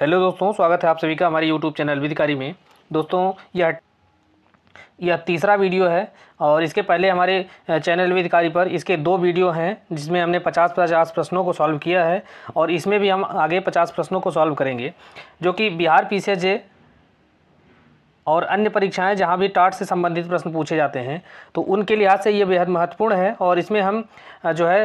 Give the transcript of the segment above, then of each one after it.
hello दोस्तों स्वागत है आप सभी का हमारे यूट्यूब चैनल विधिकारी में दोस्तों यह यह तीसरा वीडियो है और इसके पहले हमारे चैनल विधिकारी पर इसके दो वीडियो हैं जिसमें हमने 50 50 प्रश्नों को सॉल्व किया है और इसमें भी हम आगे 50 प्रश्नों को सॉल्व करेंगे जो कि बिहार पी और अन्य परीक्षाएं जहां भी टाट से संबंधित प्रश्न पूछे जाते हैं तो उनके लिहाज से ये बेहद महत्वपूर्ण है और इसमें हम जो है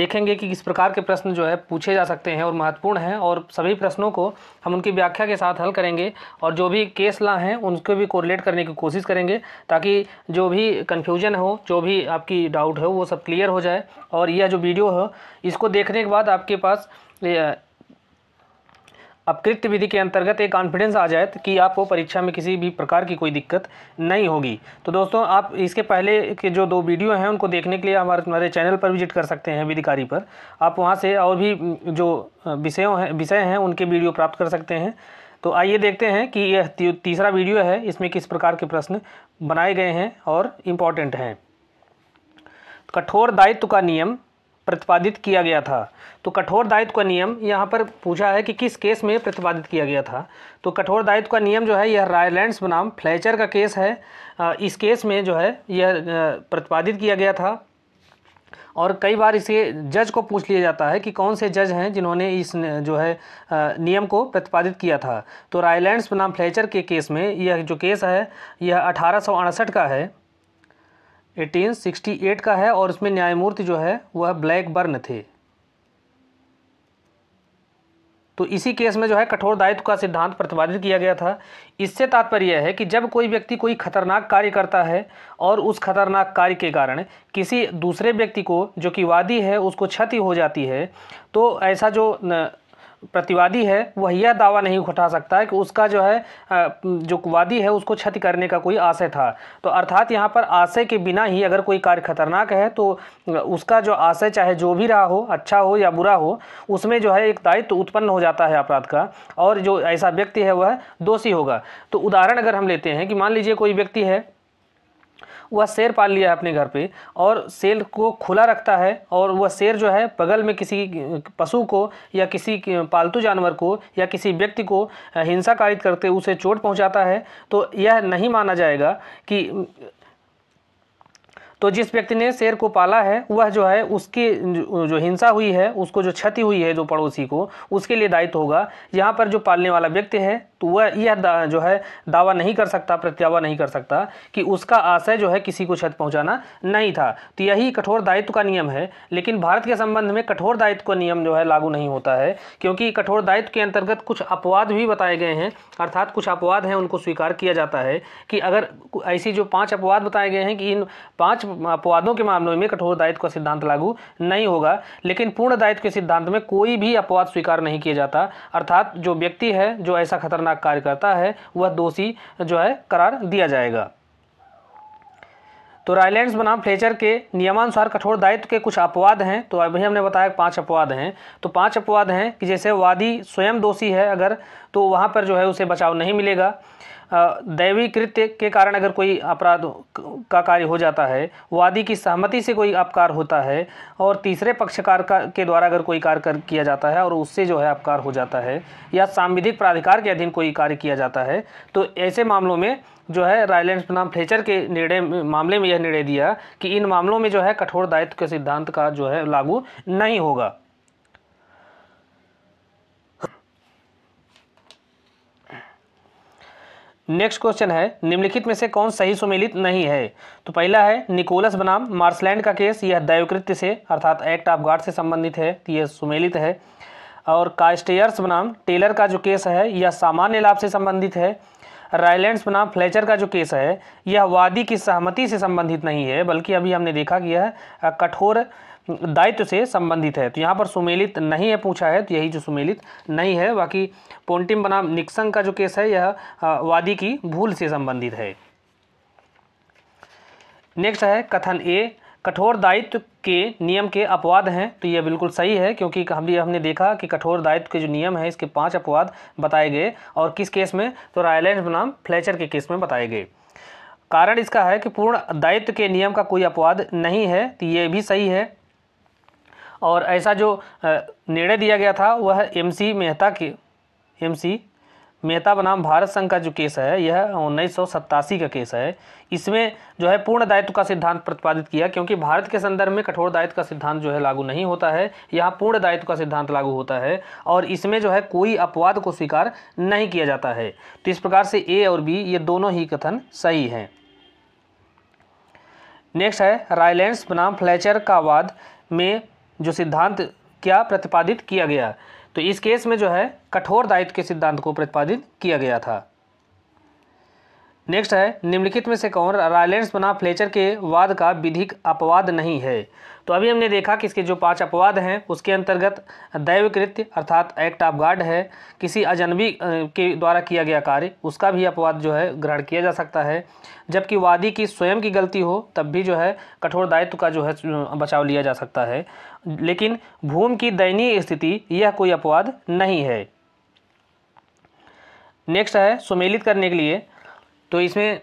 देखेंगे कि किस प्रकार के प्रश्न जो है पूछे जा सकते हैं और महत्वपूर्ण हैं और सभी प्रश्नों को हम उनकी व्याख्या के साथ हल करेंगे और जो भी केस ला हैं उनको भी कोरिलेट करने की कोशिश करेंगे ताकि जो भी कन्फ्यूजन हो जो भी आपकी डाउट हो वो सब क्लियर हो जाए और यह जो वीडियो हो इसको देखने के बाद आपके पास अपकृत्य विधि के अंतर्गत एक कॉन्फिडेंस आ जाए कि आपको परीक्षा में किसी भी प्रकार की कोई दिक्कत नहीं होगी तो दोस्तों आप इसके पहले के जो दो वीडियो हैं उनको देखने के लिए हमारे हमारे चैनल पर विजिट कर सकते हैं विधिकारी पर आप वहाँ से और भी जो विषयों हैं विषय हैं उनके वीडियो प्राप्त कर सकते हैं तो आइए देखते हैं कि यह तीसरा वीडियो है इसमें किस प्रकार के प्रश्न बनाए गए हैं और इम्पॉर्टेंट हैं कठोर दायित्व का नियम प्रतिपादित किया गया था तो कठोर दायित्व का नियम यहाँ पर पूछा है कि किस केस में प्रतिपादित किया गया था तो कठोर दायित्व का नियम जो है यह रायलैंड्स बनाम फ्लैचर का केस है इस केस में जो है यह प्रतिपादित किया गया था और कई बार इसे जज को पूछ लिया जाता है कि कौन से जज हैं जिन्होंने इस जो है नियम को प्रतिपादित किया था तो रायलैंड्स बनाम फ्लैचर के केस में यह जो केस है यह अठारह का है 1868 का है और इसमें न्यायमूर्ति जो है वह ब्लैक बर्न थे तो इसी केस में जो है कठोर दायित्व का सिद्धांत प्रतिपादित किया गया था इससे तात्पर्य यह है कि जब कोई व्यक्ति कोई खतरनाक कार्य करता है और उस खतरनाक कार्य के कारण किसी दूसरे व्यक्ति को जो कि वादी है उसको क्षति हो जाती है तो ऐसा जो प्रतिवादी है वह यह दावा नहीं उठा सकता है कि उसका जो है जो वादी है उसको क्षति करने का कोई आशय था तो अर्थात यहाँ पर आशय के बिना ही अगर कोई कार्य खतरनाक है तो उसका जो आशय चाहे जो भी रहा हो अच्छा हो या बुरा हो उसमें जो है एक दायित्व तो उत्पन्न हो जाता है अपराध का और जो ऐसा व्यक्ति है वह दोषी होगा तो उदाहरण अगर हम लेते हैं कि मान लीजिए कोई व्यक्ति है वह शेर पाल लिया है अपने घर पे और शेर को खुला रखता है और वह शेर जो है बगल में किसी पशु को या किसी पालतू जानवर को या किसी व्यक्ति को हिंसा कारित करते उसे चोट पहुँचाता है तो यह नहीं माना जाएगा कि तो जिस व्यक्ति ने शेर को पाला है वह जो है उसकी जो हिंसा हुई है उसको जो क्षति हुई है जो पड़ोसी को उसके लिए दायित्व होगा यहाँ पर जो पालने वाला व्यक्ति है तो वह यह जो है दावा नहीं कर सकता प्रत्यावा नहीं कर सकता कि उसका आशय जो है किसी को क्षति पहुँचाना नहीं था तो यही कठोर दायित्व का नियम है लेकिन भारत के संबंध में कठोर दायित्व का नियम जो है लागू नहीं होता है क्योंकि कठोर दायित्व के अंतर्गत कुछ अपवाद भी बताए गए हैं अर्थात कुछ अपवाद हैं उनको स्वीकार किया जाता है कि अगर ऐसी जो पाँच अपवाद बताए गए हैं कि इन पाँच अपवादों के मामलों में कठोर दायित्व का सिद्धांत लागू नहीं होगा लेकिन पूर्ण दायित्व के सिद्धांत में कोई भी अपवाद स्वीकार नहीं किया जाता अर्थात जो व्यक्ति है जो ऐसा खतरनाक कार्य करता है वह दोषी जो है करार दिया जाएगा तो रायलैंड्स बनाम फ्लेचर के नियमानुसार कठोर दायित्व के कुछ अपवाद हैं तो अभी हमने बताया पांच अपवाद हैं तो पांच अपवाद हैं कि जैसे वादी स्वयं दोषी है अगर तो वहाँ पर जो है उसे बचाव नहीं मिलेगा दैवी कृत्य के कारण अगर कोई अपराध का कार्य हो जाता है वादी की सहमति से कोई अपकार होता है और तीसरे पक्षकार का के द्वारा अगर कोई कार्य कर किया जाता है और उससे जो है अपकार हो जाता है या सांविधिक प्राधिकार के अधीन कोई कार्य किया जाता है तो ऐसे मामलों में जो है रायलैंड नाम फ्लेचर के निर्णय मामले में यह निर्णय दिया कि इन मामलों में जो है कठोर दायित्व के सिद्धांत का जो है लागू नहीं होगा नेक्स्ट क्वेश्चन है निम्नलिखित में से कौन सही सुमेलित नहीं है तो पहला है निकोलस बनाम मार्सलैंड का केस यह दैवकृत्य से अर्थात एक्ट ऑफ गार्ड से संबंधित है तो यह सुमेलित है और कास्टेयर्स बनाम टेलर का जो केस है यह सामान्य लाभ से संबंधित है रायलैंड्स बनाम फ्लेचर का जो केस है यह वादी की सहमति से संबंधित नहीं है बल्कि अभी हमने देखा कि यह कठोर दायित्व से संबंधित है तो यहाँ पर सुमेलित नहीं है पूछा है तो यही जो सुमेलित नहीं है बाकी पोन्टिम बनाम निक्सन का जो केस है यह वादी की भूल से संबंधित है नेक्स्ट है कथन ए कठोर दायित्व के नियम के अपवाद हैं तो यह बिल्कुल सही है क्योंकि हम भी हमने देखा कि कठोर दायित्व के जो नियम हैं इसके पांच अपवाद बताए गए और किस केस में तो रायलैंड बनाम फ्लेचर के केस में बताए गए कारण इसका है कि पूर्ण दायित्व के नियम का कोई अपवाद नहीं है तो ये भी सही है और ऐसा जो निर्णय दिया गया था वह एमसी मेहता के एमसी मेहता बनाम भारत संघ का जो केस है यह उन्नीस का केस है इसमें जो है पूर्ण दायित्व का सिद्धांत प्रतिपादित किया क्योंकि भारत के संदर्भ में कठोर दायित्व का सिद्धांत जो है लागू नहीं होता है यहाँ पूर्ण दायित्व का सिद्धांत लागू होता है और इसमें जो है कोई अपवाद को स्वीकार नहीं किया जाता है तो इस प्रकार से ए और बी ये दोनों ही कथन सही हैं नेक्स्ट है रायलैंड बनाम फ्लैचर का वाद में जो सिद्धांत क्या प्रतिपादित किया गया तो इस केस में जो है कठोर दायित्व के सिद्धांत को प्रतिपादित किया गया था नेक्स्ट है निम्नलिखित में से कौन रायलेंस बना फ्लेचर के वाद का विधिक अपवाद नहीं है तो अभी हमने देखा कि इसके जो पांच अपवाद हैं उसके अंतर्गत दैव कृत्य अर्थात एक्ट ऑफ गार्ड है किसी अजनबी के द्वारा किया गया कार्य उसका भी अपवाद जो है ग्रहण किया जा सकता है जबकि वादी की स्वयं की गलती हो तब भी जो है कठोर दायित्व का जो है बचाव लिया जा सकता है लेकिन भूमि की दयनीय स्थिति यह कोई अपवाद नहीं है नेक्स्ट है सुमेलित करने के लिए तो इसमें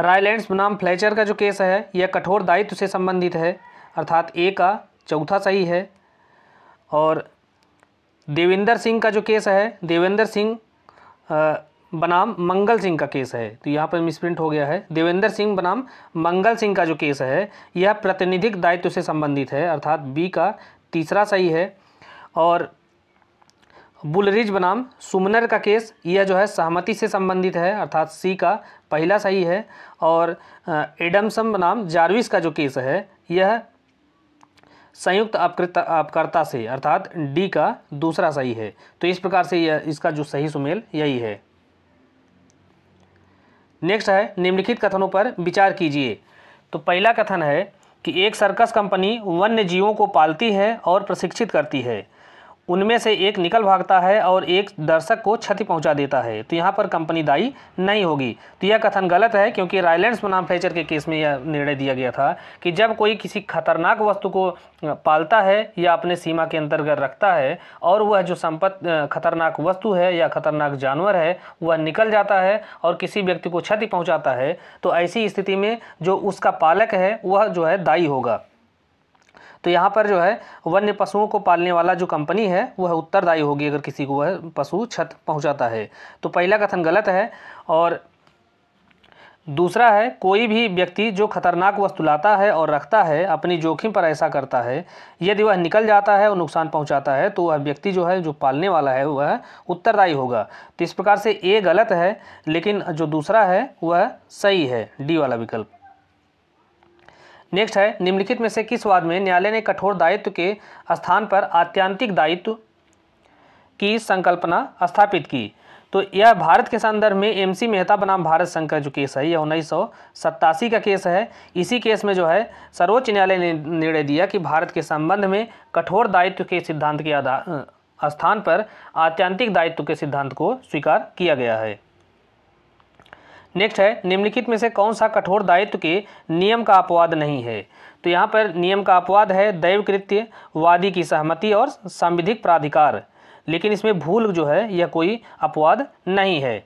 रायलैंड्स बनाम फ्लेचर का जो केस है यह कठोर दायित्व से संबंधित है अर्थात ए का चौथा सही है और देवेंद्र सिंह का जो केस है देवेंद्र सिंह बनाम मंगल सिंह का केस है तो यहाँ पर मिसप्रिंट हो गया है देवेंद्र सिंह बनाम मंगल सिंह का जो केस है यह प्रतिनिधिक दायित्व से संबंधित है अर्थात बी का तीसरा सही है और बुलरिज बनाम सुमनर का केस यह जो है सहमति से संबंधित है अर्थात सी का पहला सही है और एडमसम बनाम जारविस का जो केस है यह संयुक्त अपकृत अपकर्ता से अर्थात डी का दूसरा सही है तो इस प्रकार से यह इसका जो सही सुमेल यही है नेक्स्ट है निम्नलिखित कथनों पर विचार कीजिए तो पहला कथन है कि एक सर्कस कंपनी वन्य जीवों को पालती है और प्रशिक्षित करती है उनमें से एक निकल भागता है और एक दर्शक को क्षति पहुंचा देता है तो यहाँ पर कंपनी दायी नहीं होगी तो यह कथन गलत है क्योंकि रायलैंड बनाम फ्लेचर के केस में यह निर्णय दिया गया था कि जब कोई किसी खतरनाक वस्तु को पालता है या अपने सीमा के अंतर्गत रखता है और वह जो संपत्ति खतरनाक वस्तु है या खतरनाक जानवर है वह निकल जाता है और किसी व्यक्ति को क्षति पहुँचाता है तो ऐसी स्थिति में जो उसका पालक है वह जो है दायी होगा तो यहाँ पर जो है वन्य पशुओं को पालने वाला जो कंपनी है वह उत्तरदायी होगी अगर किसी को वह पशु छत पहुँचाता है तो पहला कथन गलत है और दूसरा है कोई भी व्यक्ति जो खतरनाक वस्तु लाता है और रखता है अपनी जोखिम पर ऐसा करता है यदि वह निकल जाता है और नुकसान पहुंचाता है तो वह व्यक्ति जो है जो पालने वाला है वह उत्तरदायी होगा तो इस प्रकार से ए गलत है लेकिन जो दूसरा है वह सही है डी वाला विकल्प नेक्स्ट है निम्नलिखित में से किस वाद में न्यायालय ने कठोर दायित्व के स्थान पर आत्यांतिक दायित्व की संकल्पना स्थापित की तो यह भारत के संदर्भ में एमसी मेहता बनाम भारत संघ का जो केस है यह उन्नीस का केस है इसी केस में जो है सर्वोच्च न्यायालय ने निर्णय दिया कि भारत के संबंध में कठोर दायित्व के सिद्धांत के आधार स्थान पर आत्यांतिक दायित्व के सिद्धांत को स्वीकार किया गया है नेक्स्ट है निम्नलिखित में से कौन सा कठोर दायित्व के नियम का अपवाद नहीं है तो यहाँ पर नियम का अपवाद है दैव कृत्य वादी की सहमति और संविधिक प्राधिकार लेकिन इसमें भूल जो है यह कोई अपवाद नहीं है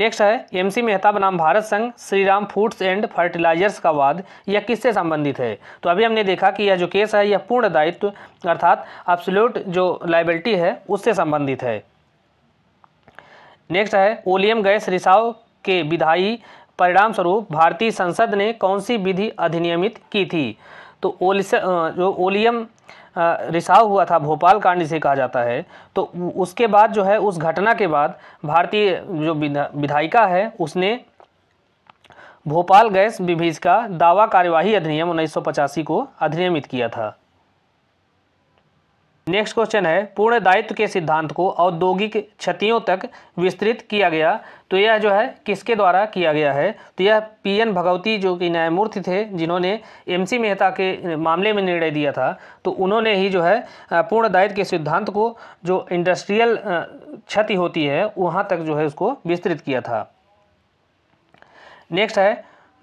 नेक्स्ट है एमसी मेहता बनाम भारत संघ श्रीराम फूड्स एंड फर्टिलाइजर्स का वाद यह किससे संबंधित है तो अभी हमने देखा कि यह जो केस है यह पूर्ण दायित्व अर्थात अब्सोल्यूट जो लाइबिलिटी है उससे संबंधित है नेक्स्ट है ओलियम गैस रिसाव के विधायी परिणाम स्वरूप भारतीय संसद ने कौन सी विधि अधिनियमित की थी तो ओलिस जो ओलियम रिसाव हुआ था भोपाल कांड जिसे कहा जाता है तो उसके बाद जो है उस घटना के बाद भारतीय जो विधायिका है उसने भोपाल गैस विभीष का दावा कार्यवाही अधिनियम उन्नीस को अधिनियमित किया था नेक्स्ट क्वेश्चन है पूर्ण दायित्व के सिद्धांत को औद्योगिक क्षतियों तक विस्तृत किया गया तो यह जो है किसके द्वारा किया गया है तो यह पी एन भगवती जो कि न्यायमूर्ति थे जिन्होंने एम सी मेहता के मामले में निर्णय दिया था तो उन्होंने ही जो है पूर्ण दायित्व के सिद्धांत को जो इंडस्ट्रियल क्षति होती है वहाँ तक जो है उसको विस्तृत किया था नेक्स्ट है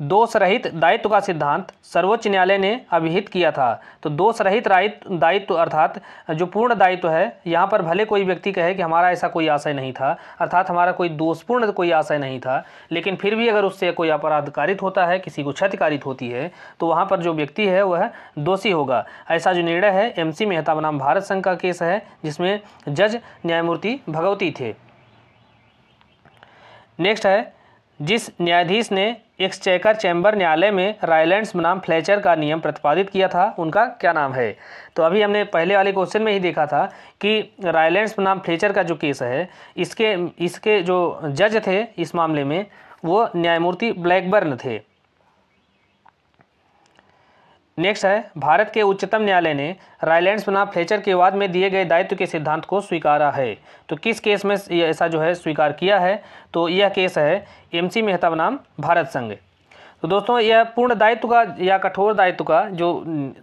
दोष रहित दायित्व का सिद्धांत सर्वोच्च न्यायालय ने अभिहित किया था तो दोष रहित दायित्व अर्थात जो पूर्ण दायित्व है यहाँ पर भले कोई व्यक्ति कहे कि हमारा ऐसा कोई आशय नहीं था अर्थात हमारा कोई दोषपूर्ण कोई आशय नहीं था लेकिन फिर भी अगर उससे कोई अपराधकारित होता है किसी को क्षतिकारित होती है तो वहाँ पर जो व्यक्ति है वह दोषी होगा ऐसा जो निर्णय है एम सी मेहता बनाम भारत संघ का केस है जिसमें जज न्यायमूर्ति भगवती थे नेक्स्ट है जिस न्यायाधीश ने एक्सचेकर चैम्बर न्यायालय में रायलैंड बनाम फ्लेचर का नियम प्रतिपादित किया था उनका क्या नाम है तो अभी हमने पहले वाले क्वेश्चन में ही देखा था कि रायलैंड बनाम फ्लेचर का जो केस है इसके इसके जो जज थे इस मामले में वो न्यायमूर्ति ब्लैकबर्न थे नेक्स्ट है भारत के उच्चतम न्यायालय ने रायलैंड बनाम फ्लेचर के वाद में दिए गए दायित्व के सिद्धांत को स्वीकारा है तो किस केस में ऐसा जो है स्वीकार किया है तो यह केस है एमसी मेहता बनाम भारत संघ तो दोस्तों यह पूर्ण दायित्व का या कठोर दायित्व का जो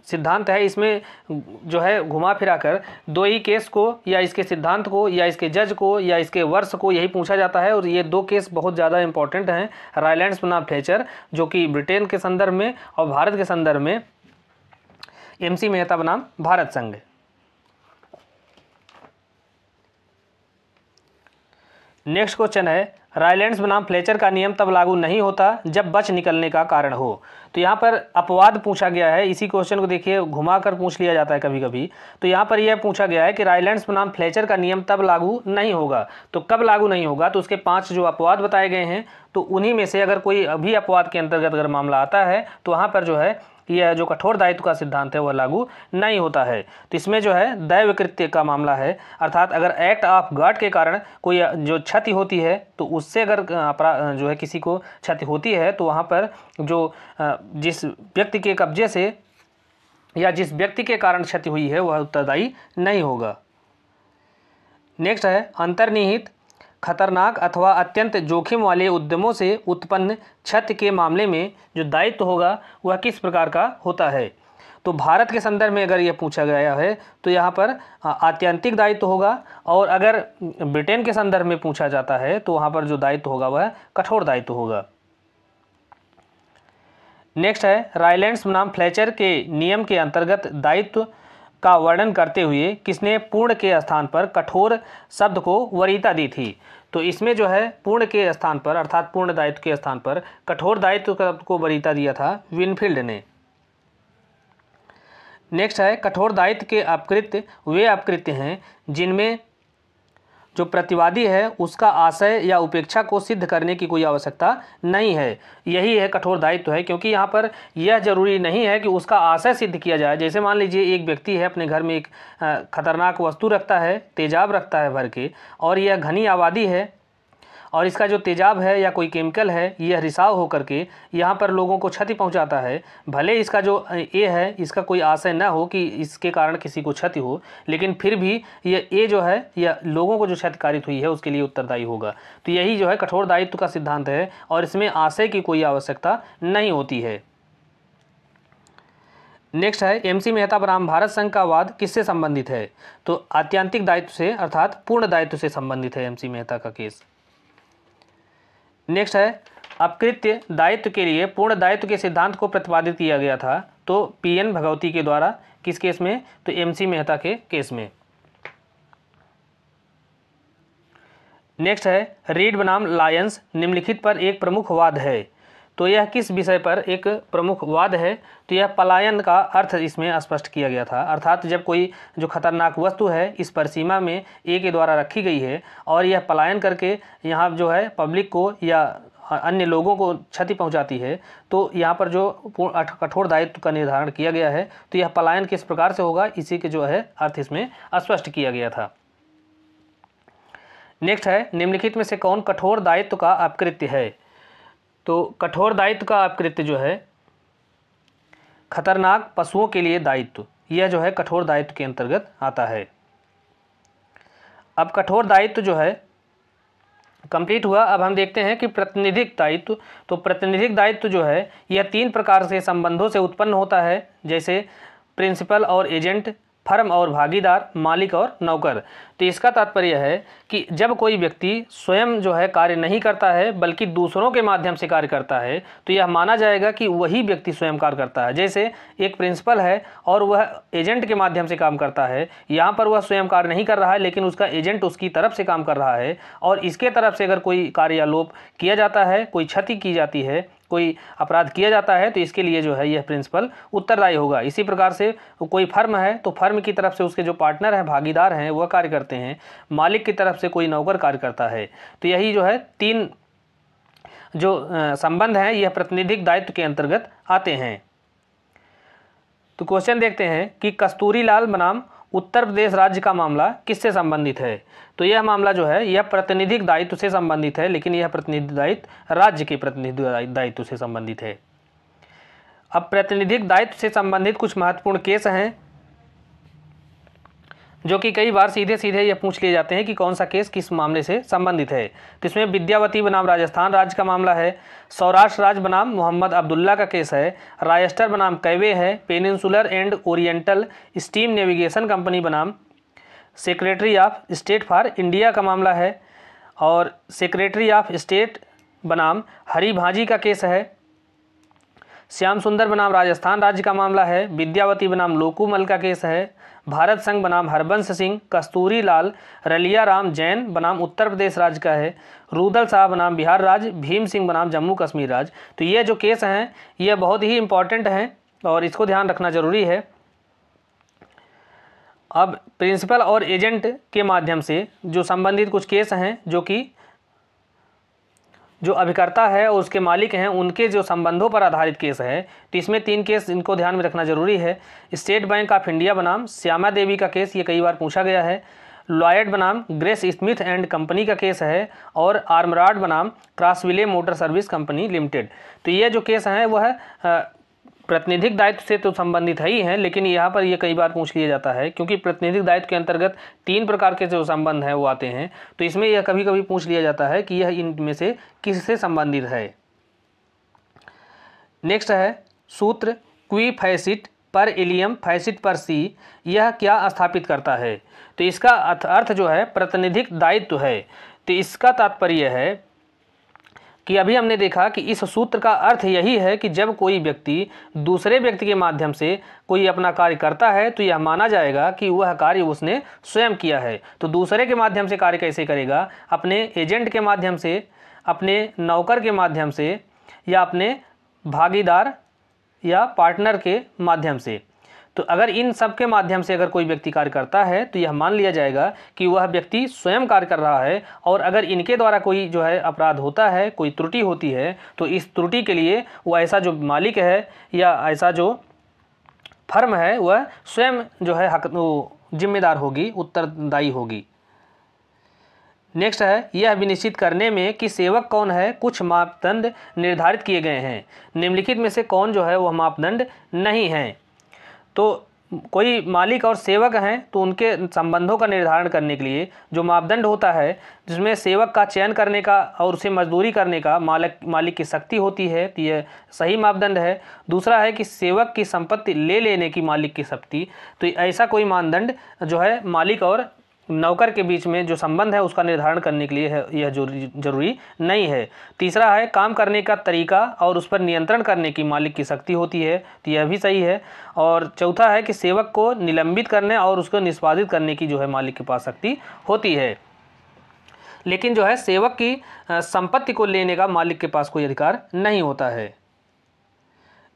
सिद्धांत है इसमें जो है घुमा फिरा कर दो ही केस को या इसके सिद्धांत को या इसके जज को या इसके वर्ष को यही पूछा जाता है और ये दो केस बहुत ज़्यादा इंपॉर्टेंट हैं रायलैंड्स बनाम फ्लेचर जो कि ब्रिटेन के संदर्भ में और भारत के संदर्भ में एमसी सी मेहता बनाम भारत संघ नेक्स्ट क्वेश्चन है रायलैंड बनाम फ्लेचर का नियम तब लागू नहीं होता जब बच निकलने का कारण हो तो यहाँ पर अपवाद पूछा गया है इसी क्वेश्चन को देखिए घुमा कर पूछ लिया जाता है कभी कभी तो यहाँ पर यह पूछा गया है कि रायलैंड बनाम फ्लेचर का नियम तब लागू नहीं होगा तो कब लागू नहीं होगा तो उसके पांच जो अपवाद बताए गए हैं तो उन्हीं में से अगर कोई अभी अपवाद के अंतर्गत अगर मामला आता है तो वहाँ पर जो है यह जो कठोर दायित्व का सिद्धांत है वह लागू नहीं होता है तो इसमें जो है दैव कृत्य का मामला है अर्थात अगर एक्ट ऑफ गॉड के कारण कोई जो क्षति होती है तो उससे अगर जो है किसी को क्षति होती है तो वहाँ पर जो जिस व्यक्ति के कब्जे से या जिस व्यक्ति के कारण क्षति हुई है वह उत्तरदायी नहीं होगा नेक्स्ट है अंतर्निहित खतरनाक अथवा अत्यंत जोखिम वाले उद्यमों से उत्पन्न क्षति के मामले में जो दायित्व होगा वह किस प्रकार का होता है तो भारत के संदर्भ में अगर यह पूछा गया है तो यहाँ पर आत्यंतिक दायित्व तो होगा और अगर ब्रिटेन के संदर्भ में पूछा जाता है तो वहाँ पर जो दायित्व तो होगा वह कठोर दायित्व होगा नेक्स्ट है रायलैंड्स नाम फ्लेचर के नियम के अंतर्गत दायित्व का वर्णन करते हुए किसने पूर्ण के स्थान पर कठोर शब्द को वरीता दी थी तो इसमें जो है पूर्ण के स्थान पर अर्थात पूर्ण दायित्व के स्थान पर कठोर दायित्व शब्द को वरीता दिया था विनफील्ड ने नेक्स्ट है कठोर दायित्व के अपकृत्य वे अपकृत्य हैं जिनमें जो प्रतिवादी है उसका आशय या उपेक्षा को सिद्ध करने की कोई आवश्यकता नहीं है यही है कठोर दायित्व है क्योंकि यहाँ पर यह जरूरी नहीं है कि उसका आशय सिद्ध किया जाए जैसे मान लीजिए एक व्यक्ति है अपने घर में एक खतरनाक वस्तु रखता है तेजाब रखता है भर के और यह घनी आबादी है और इसका जो तेजाब है या कोई केमिकल है यह रिसाव होकर के यहाँ पर लोगों को क्षति पहुँचाता है भले इसका जो ए है इसका कोई आशय ना हो कि इसके कारण किसी को क्षति हो लेकिन फिर भी यह ए जो है यह लोगों को जो क्षतिकारित हुई है उसके लिए उत्तरदायी होगा तो यही जो है कठोर दायित्व का सिद्धांत है और इसमें आशय की कोई आवश्यकता नहीं होती है नेक्स्ट है एमसी मेहता राम भारत संघ का वाद किससे संबंधित है तो आत्यांतिक दायित्व से अर्थात पूर्ण दायित्व से संबंधित है एमसी मेहता का केस नेक्स्ट है अपकृत्य दायित्व के लिए पूर्ण दायित्व के सिद्धांत को प्रतिपादित किया गया था तो पी एन भगवती के द्वारा किस केस में तो एम सी मेहता के केस में नेक्स्ट है रीड बनाम लायंस निम्नलिखित पर एक प्रमुख वाद है तो यह किस विषय पर एक प्रमुख वाद है तो यह पलायन का अर्थ इसमें स्पष्ट किया गया था अर्थात जब कोई जो खतरनाक वस्तु है इस पर सीमा में ए के द्वारा रखी गई है और यह पलायन करके यहाँ जो है पब्लिक को या अन्य लोगों को क्षति पहुंचाती है तो यहाँ पर जो कठोर दायित्व का निर्धारण किया गया है तो यह पलायन किस प्रकार से होगा इसी के जो है अर्थ इसमें स्पष्ट किया गया था नेक्स्ट है निम्नलिखित में से कौन कठोर दायित्व का अपकृत्य है तो कठोर दायित्व का अपकृत्य जो है खतरनाक पशुओं के लिए दायित्व यह जो है कठोर दायित्व के अंतर्गत आता है अब कठोर दायित्व जो है कंप्लीट हुआ अब हम देखते हैं कि प्रतिनिधिक दायित्व तो प्रतिनिधिक दायित्व जो है यह तीन प्रकार से संबंधों से उत्पन्न होता है जैसे प्रिंसिपल और एजेंट फर्म और भागीदार मालिक और नौकर तो इसका तात्पर्य है कि जब कोई व्यक्ति स्वयं जो है कार्य नहीं करता है बल्कि दूसरों के माध्यम से कार्य करता है तो यह माना जाएगा कि वही व्यक्ति स्वयं कार्य करता है जैसे एक प्रिंसिपल है और वह एजेंट के माध्यम से काम करता है यहाँ पर वह स्वयं कार्य नहीं कर रहा है लेकिन उसका एजेंट उसकी तरफ से काम कर रहा है और इसके तरफ से अगर कोई कार्यालोप किया जाता है कोई क्षति की जाती है कोई अपराध किया जाता है तो इसके लिए जो है यह प्रिंसिपल उत्तरदायी होगा इसी प्रकार से कोई फर्म है तो फर्म की तरफ से उसके जो पार्टनर हैं भागीदार हैं वह कार्य करते हैं मालिक की तरफ से कोई नौकर कार्य करता है तो यही जो है तीन जो संबंध हैं यह प्रतिनिधिक दायित्व के अंतर्गत आते हैं तो क्वेश्चन देखते हैं कि लाल बनाम उत्तर प्रदेश राज्य का मामला किससे संबंधित है तो यह मामला जो है यह प्रतिनिधिक दायित्व से संबंधित है लेकिन यह प्रतिनिधि दायित्व राज्य के प्रतिनिधि दायित्व से संबंधित है अब प्रतिनिधिक दायित्व से संबंधित कुछ महत्वपूर्ण केस हैं जो कि कई बार सीधे सीधे ये पूछ लिए जाते हैं कि कौन सा केस किस मामले से संबंधित है तो इसमें विद्यावती बनाम राजस्थान राज्य का मामला है सौराष्ट्र राज्य बनाम मोहम्मद अब्दुल्ला का केस है रायस्टर बनाम कैवे है peninsular and oriental steam navigation company बनाम secretary of state for India का मामला है और सेक्रेटरी ऑफ स्टेट बनाम हरी भाजी का केस है श्याम सुंदर बनाम राजस्थान राज्य का मामला है विद्यावती बनाम लोकूमल का केस है भारत संघ बनाम हरबंश सिंह कस्तूरी लाल रलिया राम जैन बनाम उत्तर प्रदेश राज्य का है रूदल साहब बनाम बिहार राज्य भीम सिंह बनाम जम्मू कश्मीर राज्य तो ये जो केस हैं ये बहुत ही इम्पॉर्टेंट हैं और इसको ध्यान रखना जरूरी है अब प्रिंसिपल और एजेंट के माध्यम से जो संबंधित कुछ केस हैं जो कि जो अभिकर्ता है और उसके मालिक हैं उनके जो संबंधों पर आधारित केस है तो इसमें तीन केस इनको ध्यान में रखना जरूरी है स्टेट बैंक ऑफ इंडिया बनाम श्यामा देवी का केस ये कई बार पूछा गया है लॉयड बनाम ग्रेस स्मिथ एंड कंपनी का केस है और आर्मराड बनाम Crosville motor service company limited तो ये जो केस हैं वह प्रतिनिधिक दायित्व से तो संबंधित है ही है लेकिन यहाँ पर ये कई बार पूछ लिया जाता है क्योंकि प्रतिनिधिक दायित्व के अंतर्गत तीन प्रकार के जो संबंध हैं वो आते हैं तो इसमें यह कभी कभी पूछ लिया जाता है कि यह इनमें से किससे संबंधित है नेक्स्ट है सूत्र क्वी फैसिट पर एलियम फैसिट पर सी यह क्या स्थापित करता है तो इसका अर्थ जो है प्रतिनिधिक दायित्व है तो इसका तात्पर्य है कि अभी हमने देखा कि इस सूत्र का अर्थ यही है कि जब कोई व्यक्ति दूसरे व्यक्ति के माध्यम से कोई अपना कार्य करता है तो यह माना जाएगा कि वह कार्य उसने स्वयं किया है तो दूसरे के माध्यम से कार्य कैसे करेगा अपने एजेंट के माध्यम से अपने नौकर के माध्यम से या अपने भागीदार या पार्टनर के माध्यम से तो अगर इन सब के माध्यम से अगर कोई व्यक्ति कार्य करता है तो यह मान लिया जाएगा कि वह व्यक्ति स्वयं कार्य कर रहा है और अगर इनके द्वारा कोई जो है अपराध होता है कोई त्रुटि होती है तो इस त्रुटि के लिए वह ऐसा जो मालिक है या ऐसा जो फर्म है वह स्वयं जो है हक जिम्मेदार होगी उत्तरदायी होगी नेक्स्ट है यह विनिश्चित करने में कि सेवक कौन है कुछ मापदंड निर्धारित किए गए हैं निम्नलिखित में से कौन जो है वह मापदंड नहीं हैं तो कोई मालिक और सेवक हैं तो उनके संबंधों का निर्धारण करने के लिए जो मापदंड होता है जिसमें सेवक का चयन करने का और उसे मजदूरी करने का मालिक मालिक की शक्ति होती है तो यह सही मापदंड है दूसरा है कि सेवक की संपत्ति ले लेने की मालिक की शक्ति तो ऐसा कोई मानदंड जो है मालिक और नौकर के बीच में जो संबंध है उसका निर्धारण करने के लिए यह जरूरी नहीं है तीसरा है काम करने का तरीका और उस पर नियंत्रण करने की मालिक की शक्ति होती है तो यह भी सही है और चौथा है कि सेवक को निलंबित करने और उसको निष्पादित करने की जो है मालिक के पास शक्ति होती है लेकिन जो है सेवक की संपत्ति को लेने का मालिक के पास कोई अधिकार नहीं होता है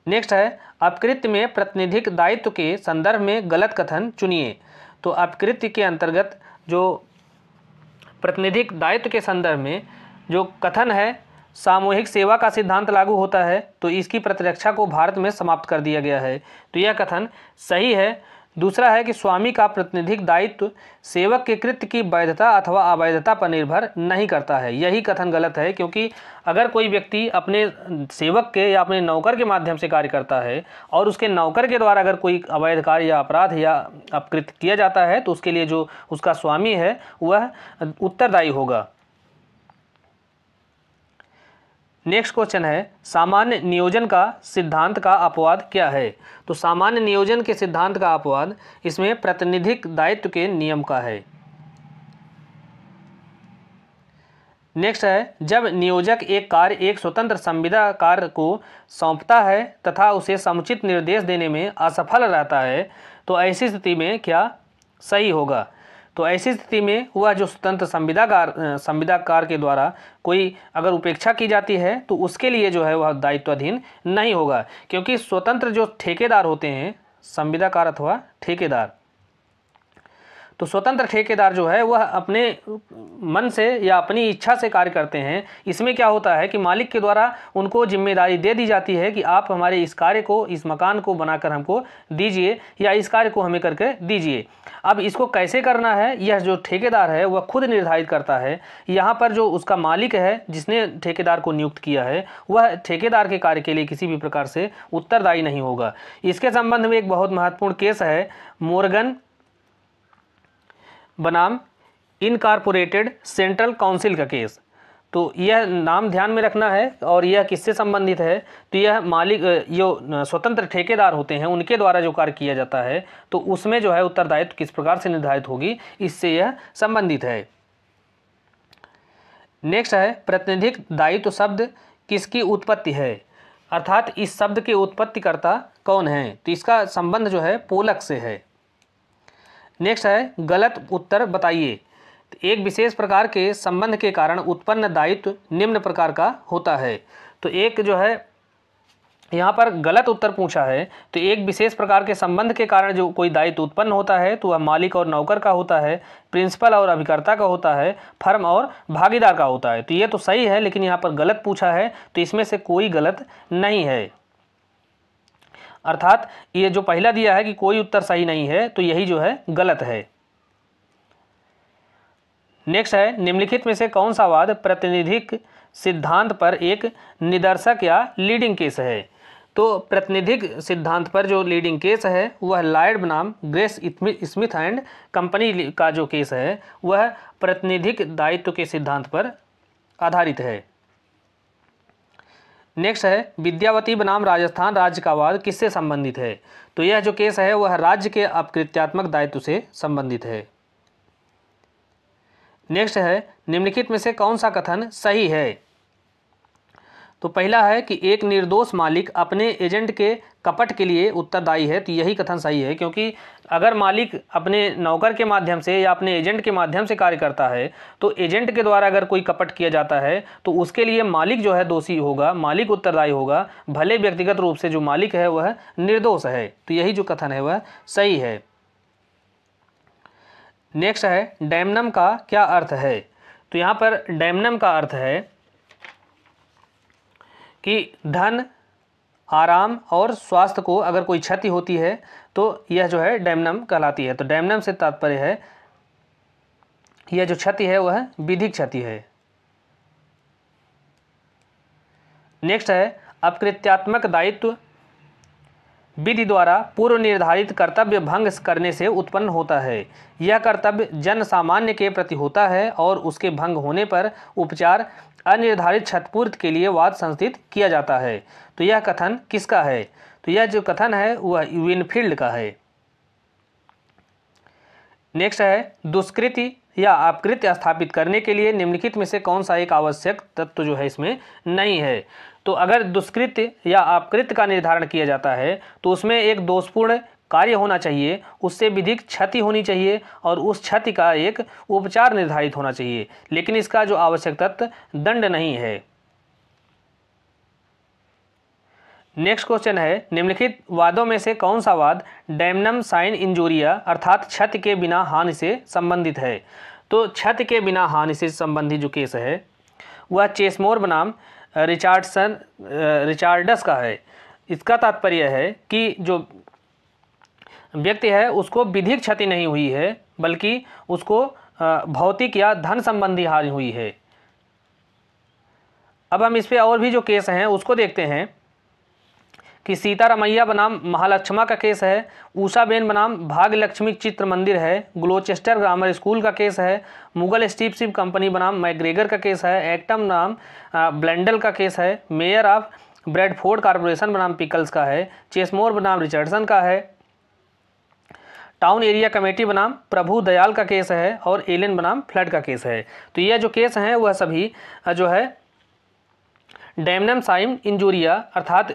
नेक्स्ट है अपकृत्य में प्रतिनिधिक दायित्व के संदर्भ में गलत कथन चुनिए तो अपकृत्य के अंतर्गत जो प्रतिनिधिक दायित्व के संदर्भ में जो कथन है सामूहिक सेवा का सिद्धांत लागू होता है तो इसकी प्रतिरक्षा को भारत में समाप्त कर दिया गया है तो यह कथन सही है दूसरा है कि स्वामी का प्रतिनिधिक दायित्व सेवक के कृत्य की वैधता अथवा अवैधता पर निर्भर नहीं करता है यही कथन गलत है क्योंकि अगर कोई व्यक्ति अपने सेवक के या अपने नौकर के माध्यम से कार्य करता है और उसके नौकर के द्वारा अगर कोई अवैध कार्य या अपराध या अपकृत किया जाता है तो उसके लिए जो उसका स्वामी है वह उत्तरदायी होगा नेक्स्ट क्वेश्चन है सामान्य नियोजन का सिद्धांत का अपवाद क्या है तो सामान्य नियोजन के सिद्धांत का अपवाद इसमें प्रतिनिधिक दायित्व के नियम का है नेक्स्ट है जब नियोजक एक कार्य एक स्वतंत्र संविदा कार्य को सौंपता है तथा उसे समुचित निर्देश देने में असफल रहता है तो ऐसी स्थिति में क्या सही होगा तो ऐसी स्थिति में हुआ जो स्वतंत्र संविदाकार संविदाकार के द्वारा कोई अगर उपेक्षा की जाती है तो उसके लिए जो है वह दायित्वाधीन नहीं होगा क्योंकि स्वतंत्र जो ठेकेदार होते हैं संविदाकार अथवा ठेकेदार तो स्वतंत्र ठेकेदार जो है वह अपने मन से या अपनी इच्छा से कार्य करते हैं इसमें क्या होता है कि मालिक के द्वारा उनको जिम्मेदारी दे दी जाती है कि आप हमारे इस कार्य को इस मकान को बनाकर हमको दीजिए या इस कार्य को हमें करके दीजिए अब इसको कैसे करना है यह जो ठेकेदार है वह खुद निर्धारित करता है यहाँ पर जो उसका मालिक है जिसने ठेकेदार को नियुक्त किया है वह ठेकेदार के कार्य के लिए किसी भी प्रकार से उत्तरदायी नहीं होगा इसके संबंध में एक बहुत महत्वपूर्ण केस है मोर्गन बनाम इनकारपोरेटेड सेंट्रल काउंसिल का केस तो यह नाम ध्यान में रखना है और यह किससे संबंधित है तो यह मालिक जो स्वतंत्र ठेकेदार होते हैं उनके द्वारा जो कार्य किया जाता है तो उसमें जो है उत्तरदायित्व किस प्रकार से निर्धारित होगी इससे यह संबंधित है नेक्स्ट है प्रतिनिधिक दायित्व शब्द किसकी उत्पत्ति है अर्थात इस शब्द के उत्पत्तिकर्ता कौन है तो इसका संबंध जो है पोलक से है नेक्स्ट है गलत उत्तर बताइए तो एक विशेष प्रकार के संबंध के कारण उत्पन्न दायित्व निम्न प्रकार का होता है तो एक जो है यहाँ पर गलत उत्तर पूछा है तो एक विशेष प्रकार के संबंध के कारण जो कोई दायित्व उत्पन्न होता है तो वह मालिक और नौकर का होता है प्रिंसिपल और अभिकर्ता का होता है फर्म और भागीदार का होता है तो ये तो सही है लेकिन यहाँ पर गलत पूछा है तो इसमें से कोई गलत नहीं है अर्थात ये जो पहला दिया है कि कोई उत्तर सही नहीं है तो यही जो है गलत है नेक्स्ट है निम्नलिखित में से कौन सा वाद प्रतिनिधिक सिद्धांत पर एक निदर्शक या लीडिंग केस है तो प्रतिनिधिक सिद्धांत पर जो लीडिंग केस है वह लायड बनाम ग्रेस स्मिथ एंड कंपनी का जो केस है वह प्रतिनिधिक दायित्व के सिद्धांत पर आधारित है नेक्स्ट है विद्यावती बनाम राजस्थान राज्य का वाद किससे संबंधित है तो यह जो केस है वह राज्य के अपकृत्यात्मक दायित्व से संबंधित है नेक्स्ट है निम्नलिखित में से कौन सा कथन सही है तो पहला है कि एक निर्दोष मालिक अपने एजेंट के कपट के लिए उत्तरदायी है तो यही कथन सही है क्योंकि अगर मालिक अपने नौकर के माध्यम से या अपने एजेंट के माध्यम से कार्य करता है तो एजेंट के द्वारा अगर कोई कपट किया जाता है तो उसके लिए मालिक जो है दोषी होगा मालिक उत्तरदायी होगा भले व्यक्तिगत रूप से जो मालिक है वह निर्दोष है तो यही जो कथन है वह सही है नेक्स्ट है डैमनम का क्या अर्थ है तो यहाँ पर डैमनम का अर्थ है कि धन आराम और स्वास्थ्य को अगर कोई क्षति होती है तो यह जो है डैमनम कहलाती है तो डैमनम से तात्पर्य है यह जो क्षति है वह विधिक क्षति है नेक्स्ट है अपकृत्यात्मक दायित्व विधि द्वारा पूर्व निर्धारित कर्तव्य भंग करने से उत्पन्न होता है यह कर्तव्य जन सामान्य के प्रति होता है और उसके भंग होने पर उपचार अनिर्धारित क्षतपूर्त के लिए वाद संस्थित किया जाता है तो यह कथन किसका है तो यह जो कथन है वह विनफील्ड का है नेक्स्ट है दुष्कृति या आपकृत्य स्थापित करने के लिए निम्नलिखित में से कौन सा एक आवश्यक तत्व जो है इसमें नहीं है तो अगर दुष्कृत्य या अपकृत्य का निर्धारण किया जाता है तो उसमें एक दोषपूर्ण कार्य होना चाहिए उससे विधिक क्षति होनी चाहिए और उस क्षति का एक उपचार निर्धारित होना चाहिए लेकिन इसका जो आवश्यक तत्व दंड नहीं है नेक्स्ट क्वेश्चन है निम्नलिखित वादों में से कौन सा वाद डैमनम साइन इंजूरिया अर्थात क्षति के बिना हानि से संबंधित है तो क्षति के बिना हानि से संबंधित जो केस है वह चेसमोर बनाम रिचार्डसन रिचार्डस का है इसका तात्पर्य है कि जो व्यक्ति है उसको विधिक क्षति नहीं हुई है बल्कि उसको भौतिक या धन संबंधी हानि हुई है अब हम इस पर और भी जो केस हैं उसको देखते हैं कि सीतारामैया बनाम महालक्ष्मा का केस है ऊषाबेन बनाम भाग्य लक्ष्मी चित्र मंदिर है ग्लोचेस्टर ग्रामर स्कूल का केस है मुगल स्टीप कंपनी बनाम मैग्रेगर का केस है एक्टम नाम ब्लेंडल का केस है मेयर ऑफ ब्रेडफोर्ड कॉरपोरेशन बनाम पिकल्स का है चेसमोर बनाम रिचर्डसन का है टाउन एरिया कमेटी बनाम प्रभु दयाल का केस है और एलियन बनाम फ्लड का केस है तो यह जो केस हैं वह सभी जो है डैमनम साइम इंजूरिया अर्थात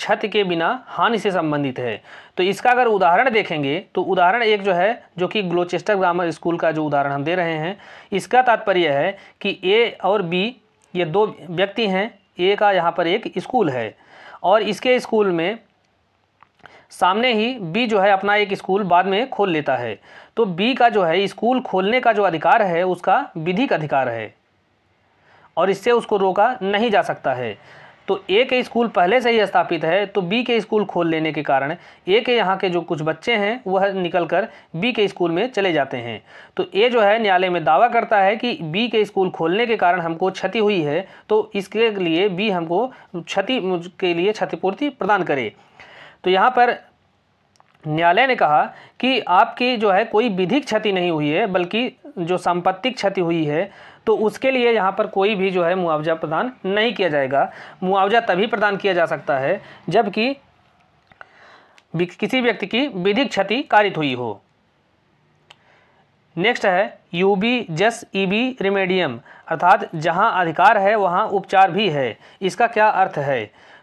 छत के बिना हानि से संबंधित है तो इसका अगर उदाहरण देखेंगे तो उदाहरण एक जो है जो कि ग्लोचेस्टर ग्रामर स्कूल का जो उदाहरण हम दे रहे हैं इसका तात्पर्य है कि ए और बी ये दो व्यक्ति हैं ए का यहाँ पर एक स्कूल है और इसके स्कूल में सामने ही बी जो है अपना एक स्कूल बाद में खोल लेता है तो बी का जो है स्कूल खोलने का जो अधिकार है उसका विधिक अधिकार है और इससे उसको रोका नहीं जा सकता है तो ए के स्कूल पहले से ही स्थापित है तो बी के स्कूल खोल लेने के कारण ए के यहाँ के जो कुछ बच्चे हैं वह निकल कर बी के स्कूल में चले जाते हैं तो ए जो है न्यायालय में दावा करता है कि बी के स्कूल खोलने के कारण हमको क्षति हुई है तो इसके लिए बी हमको क्षति के लिए क्षतिपूर्ति प्रदान करे तो यहाँ पर न्यायालय ने कहा कि आपकी जो है कोई विधिक क्षति नहीं हुई है बल्कि जो सांपत्तिक क्षति हुई है तो उसके लिए यहाँ पर कोई भी जो है मुआवजा प्रदान नहीं किया जाएगा मुआवजा तभी प्रदान किया जा सकता है जबकि किसी व्यक्ति की विधिक क्षति कारित हुई हो नेक्स्ट है यू बी जस ई बी रिमेडियम अर्थात जहाँ अधिकार है वहाँ उपचार भी है इसका क्या अर्थ है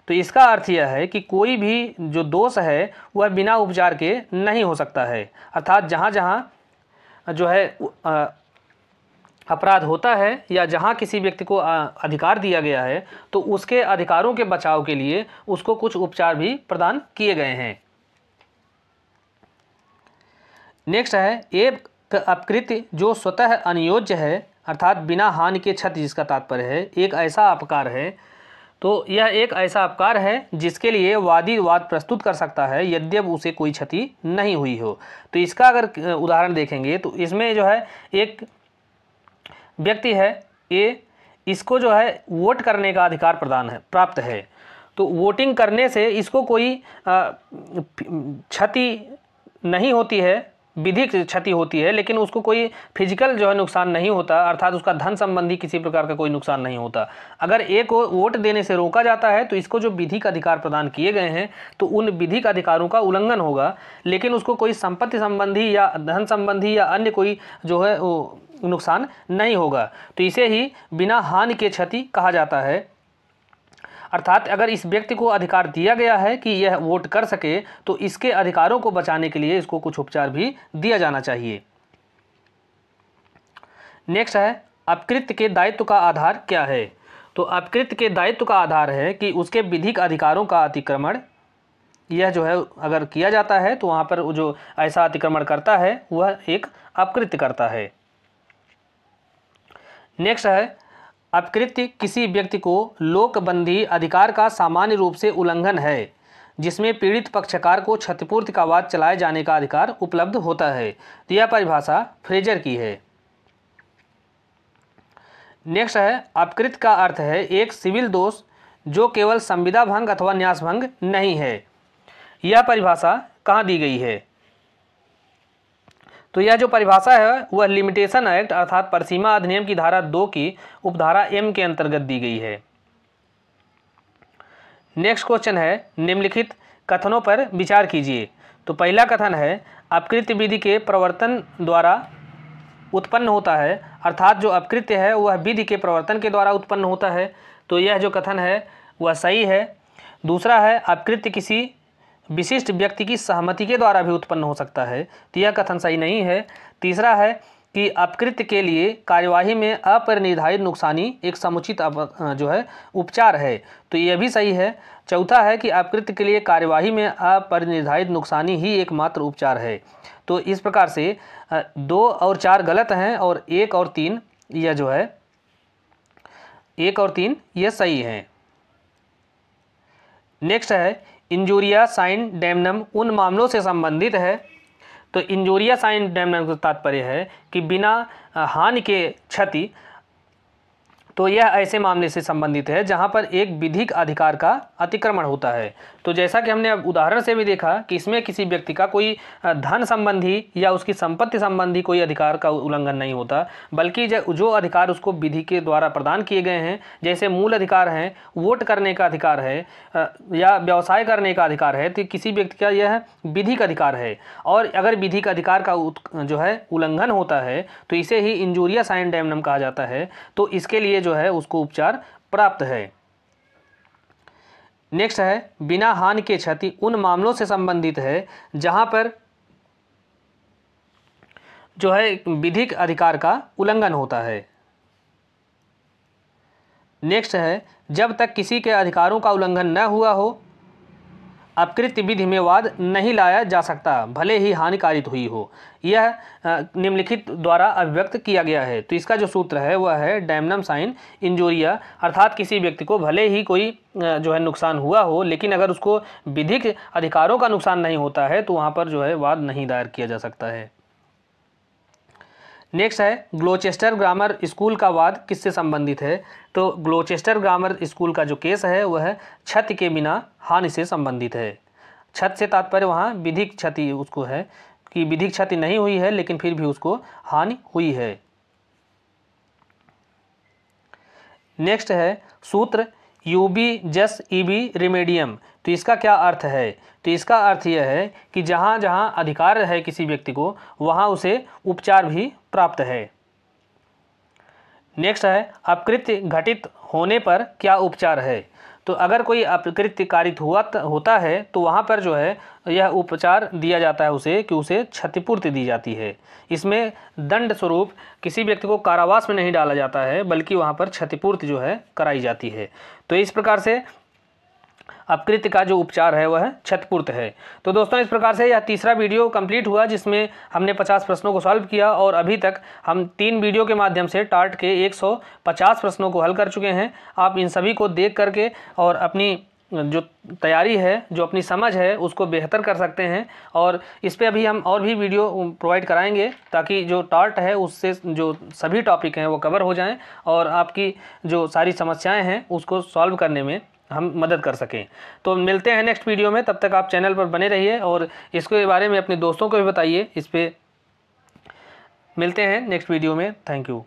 तो इसका अर्थ यह है कि कोई भी जो दोष है वह बिना उपचार के नहीं हो सकता है अर्थात जहाँ जहाँ जो है अपराध होता है या जहाँ किसी व्यक्ति को अधिकार दिया गया है तो उसके अधिकारों के बचाव के लिए उसको कुछ उपचार भी प्रदान किए गए हैं नेक्स्ट है एक अपकृत्य जो स्वतः अनियोज्य है अर्थात बिना हानि के क्षति जिसका तात्पर्य है एक ऐसा अपकार है तो यह एक ऐसा अपकार है जिसके लिए वादी वाद प्रस्तुत कर सकता है यद्यप उसे कोई क्षति नहीं हुई हो तो इसका अगर उदाहरण देखेंगे तो इसमें जो है एक व्यक्ति है ए इसको जो है वोट करने का अधिकार प्रदान है प्राप्त है तो वोटिंग करने से इसको कोई क्षति नहीं होती है विधिक क्षति होती है लेकिन उसको कोई फिजिकल जो है नुकसान नहीं होता अर्थात उसका धन संबंधी किसी प्रकार का कोई नुकसान नहीं होता अगर ए को वोट देने से रोका जाता है तो इसको जो विधिक अधिकार प्रदान किए गए हैं तो उन विधिक अधिकारों का उल्लंघन होगा लेकिन उसको कोई संपत्ति संबंधी या धन संबंधी या अन्य कोई जो है नुकसान नहीं होगा तो इसे ही बिना हानि के क्षति कहा जाता है अर्थात अगर इस व्यक्ति को अधिकार दिया गया है कि यह वोट कर सके तो इसके अधिकारों को बचाने के लिए इसको कुछ उपचार भी दिया जाना चाहिए नेक्स्ट है अपकृत्य के दायित्व का आधार क्या है तो अपकृत्य के दायित्व का आधार है कि उसके विधिक अधिकारों का अतिक्रमण यह जो है अगर किया जाता है तो वहाँ पर जो ऐसा अतिक्रमण करता है वह एक अपकृत्य करता है नेक्स्ट है अपकृत्य किसी व्यक्ति को लोकबंदी अधिकार का सामान्य रूप से उल्लंघन है जिसमें पीड़ित पक्षकार को क्षतिपूर्ति का वाद चलाए जाने का अधिकार उपलब्ध होता है तो यह परिभाषा फ्रेजर की है नेक्स्ट है अपकृत का अर्थ है एक सिविल दोष जो केवल संविदा भंग अथवा न्यास भंग नहीं है यह परिभाषा कहाँ दी गई है तो यह जो परिभाषा है वह लिमिटेशन एक्ट अर्थात परसीमा अधिनियम की धारा दो की उपधारा एम के अंतर्गत दी गई है नेक्स्ट क्वेश्चन है निम्नलिखित कथनों पर विचार कीजिए तो पहला कथन है अपकृत्य विधि के प्रवर्तन द्वारा उत्पन्न होता है अर्थात जो अपकृत्य है वह विधि के प्रवर्तन के द्वारा उत्पन्न होता है तो यह जो कथन है वह सही है दूसरा है अपकृत्य किसी विशिष्ट व्यक्ति की सहमति के द्वारा भी उत्पन्न हो सकता है तो यह कथन सही नहीं है तीसरा है कि अपकृत्य के लिए कार्यवाही में अपरिनिर्धारित नुकसानी एक समुचित जो है उपचार है तो यह भी सही है चौथा है कि अपकृत्य के लिए कार्यवाही में अपरिनिर्धारित नुकसानी ही एकमात्र उपचार है तो इस प्रकार से दो और चार गलत हैं और एक और तीन यह जो है एक और तीन यह सही हैं नेक्स्ट है इंजूरिया साइन डैमनम उन मामलों से संबंधित है तो इंजूरिया साइन डैमनम का तात्पर्य है कि बिना हानि के क्षति तो यह ऐसे मामले से संबंधित है जहाँ पर एक विधिक अधिकार का अतिक्रमण होता है तो जैसा कि हमने अब उदाहरण से भी देखा कि इसमें किसी व्यक्ति का कोई धन संबंधी या उसकी संपत्ति संबंधी कोई अधिकार का उल्लंघन नहीं होता बल्कि जो अधिकार उसको विधि के द्वारा प्रदान किए गए हैं जैसे मूल अधिकार हैं वोट करने का अधिकार है या व्यवसाय करने का अधिकार है तो किसी व्यक्ति का यह विधिक अधिकार है और अगर विधि का अधिकार का जो है उल्लंघन होता है तो इसे ही इंजूरिया साइन डैमनम कहा जाता है तो इसके लिए जो है उसको उपचार प्राप्त है नेक्स्ट है बिना हान के क्षति उन मामलों से संबंधित है जहाँ पर जो है विधिक अधिकार का उल्लंघन होता है नेक्स्ट है जब तक किसी के अधिकारों का उल्लंघन न हुआ हो अपकृत विधि में वाद नहीं लाया जा सकता भले ही हानिकारित हुई हो यह निम्नलिखित द्वारा अभिव्यक्त किया गया है तो इसका जो सूत्र है वह है डैमनम साइन इंजोरिया अर्थात किसी व्यक्ति को भले ही कोई जो है नुकसान हुआ हो लेकिन अगर उसको विधिक अधिकारों का नुकसान नहीं होता है तो वहाँ पर जो है वाद नहीं दायर किया जा सकता है नेक्स्ट है ग्लोचेस्टर ग्रामर स्कूल का वाद किससे संबंधित है तो ग्लोचेस्टर ग्रामर स्कूल का जो केस है वह है छत के बिना हानि से संबंधित है छत से तात्पर्य वहाँ विधिक क्षति उसको है कि विधिक क्षति नहीं हुई है लेकिन फिर भी उसको हानि हुई है नेक्स्ट है सूत्र यूबी जस ईबी रिमेडियम तो इसका क्या अर्थ है तो इसका अर्थ यह है कि जहाँ जहाँ अधिकार है किसी व्यक्ति को वहाँ उसे उपचार भी प्राप्त है नेक्स्ट है अपकृत्य घटित होने पर क्या उपचार है तो अगर कोई अपकृत्य कारित हुआ होता है तो वहाँ पर जो है यह उपचार दिया जाता है उसे कि उसे क्षतिपूर्ति दी जाती है इसमें दंड स्वरूप किसी व्यक्ति को कारावास में नहीं डाला जाता है बल्कि वहाँ पर क्षतिपूर्ति जो है कराई जाती है तो इस प्रकार से अपकृत्य का जो उपचार है वह क्षतपूर्त है तो दोस्तों इस प्रकार से यह तीसरा वीडियो कंप्लीट हुआ जिसमें हमने 50 प्रश्नों को सॉल्व किया और अभी तक हम तीन वीडियो के माध्यम से टार्ट के 150 प्रश्नों को हल कर चुके हैं आप इन सभी को देख करके और अपनी जो तैयारी है जो अपनी समझ है उसको बेहतर कर सकते हैं और इस पर अभी हम और भी वीडियो प्रोवाइड कराएंगे ताकि जो टार्ट है उससे जो सभी टॉपिक हैं वो कवर हो जाएं और आपकी जो सारी समस्याएं हैं उसको सॉल्व करने में हम मदद कर सकें तो मिलते हैं नेक्स्ट वीडियो में तब तक आप चैनल पर बने रहिए और इसके बारे में अपने दोस्तों को भी बताइए इस पर मिलते हैं नेक्स्ट वीडियो में थैंक यू